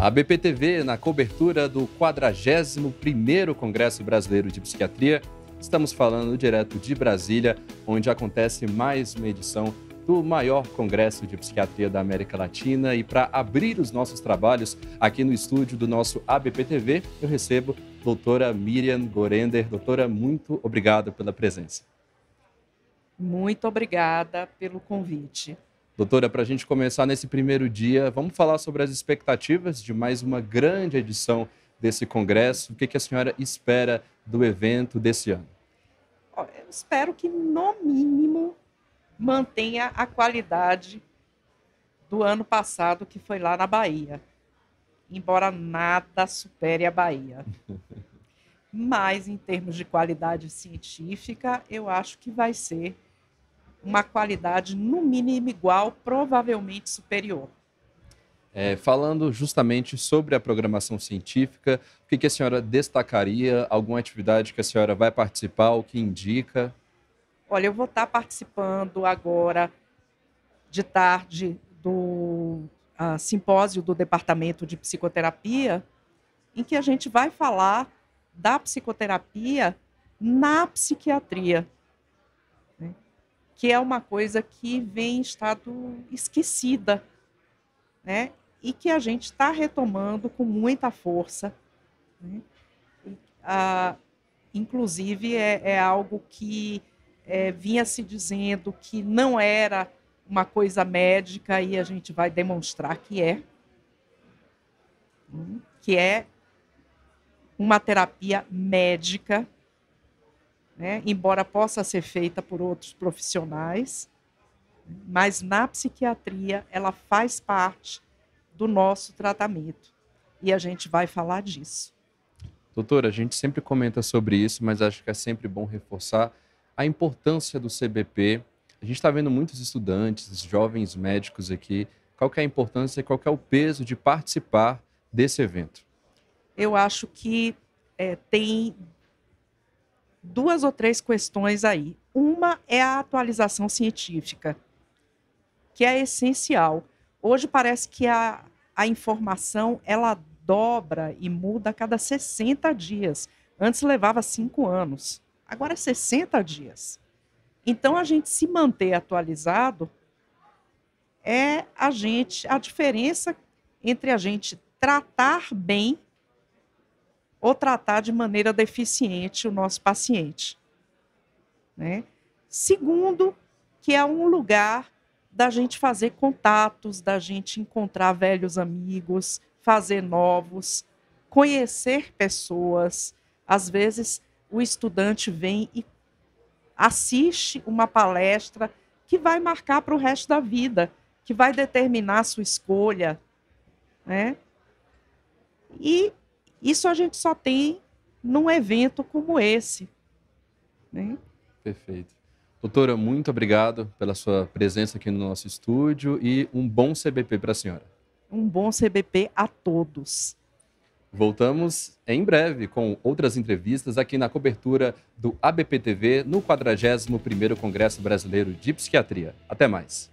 A BPTV, na cobertura do 41º Congresso Brasileiro de Psiquiatria, estamos falando direto de Brasília, onde acontece mais uma edição do maior congresso de psiquiatria da América Latina. E para abrir os nossos trabalhos aqui no estúdio do nosso ABPTV, eu recebo a doutora Miriam Gorender. Doutora, muito obrigado pela presença. Muito obrigada pelo convite. Doutora, para a gente começar nesse primeiro dia, vamos falar sobre as expectativas de mais uma grande edição desse congresso. O que, que a senhora espera do evento desse ano? Eu espero que, no mínimo, mantenha a qualidade do ano passado, que foi lá na Bahia. Embora nada supere a Bahia. Mas, em termos de qualidade científica, eu acho que vai ser uma qualidade, no mínimo, igual, provavelmente superior. É, falando justamente sobre a programação científica, o que, que a senhora destacaria? Alguma atividade que a senhora vai participar ou que indica? Olha, eu vou estar tá participando agora de tarde do uh, simpósio do Departamento de Psicoterapia, em que a gente vai falar da psicoterapia na psiquiatria, né? que é uma coisa que vem estado esquecida, né? e que a gente está retomando com muita força. Né? Uh, inclusive, é, é algo que é, vinha se dizendo que não era uma coisa médica e a gente vai demonstrar que é, hum, que é uma terapia médica, né? embora possa ser feita por outros profissionais, mas na psiquiatria ela faz parte do nosso tratamento e a gente vai falar disso. Doutora, a gente sempre comenta sobre isso, mas acho que é sempre bom reforçar a importância do CBP. A gente está vendo muitos estudantes, jovens médicos aqui. Qual é a importância, qual é o peso de participar desse evento? Eu acho que é, tem duas ou três questões aí. Uma é a atualização científica, que é essencial. Hoje parece que a, a informação ela dobra e muda a cada 60 dias. Antes levava cinco anos. Agora é 60 dias. Então a gente se manter atualizado é a gente a diferença entre a gente tratar bem ou tratar de maneira deficiente o nosso paciente. Né? Segundo, que é um lugar da gente fazer contatos, da gente encontrar velhos amigos, fazer novos, conhecer pessoas. Às vezes, o estudante vem e assiste uma palestra que vai marcar para o resto da vida, que vai determinar a sua escolha, né? E isso a gente só tem num evento como esse. Né? Perfeito. Doutora, muito obrigado pela sua presença aqui no nosso estúdio e um bom CBP para a senhora. Um bom CBP a todos. Voltamos em breve com outras entrevistas aqui na cobertura do ABPTV no 41º Congresso Brasileiro de Psiquiatria. Até mais.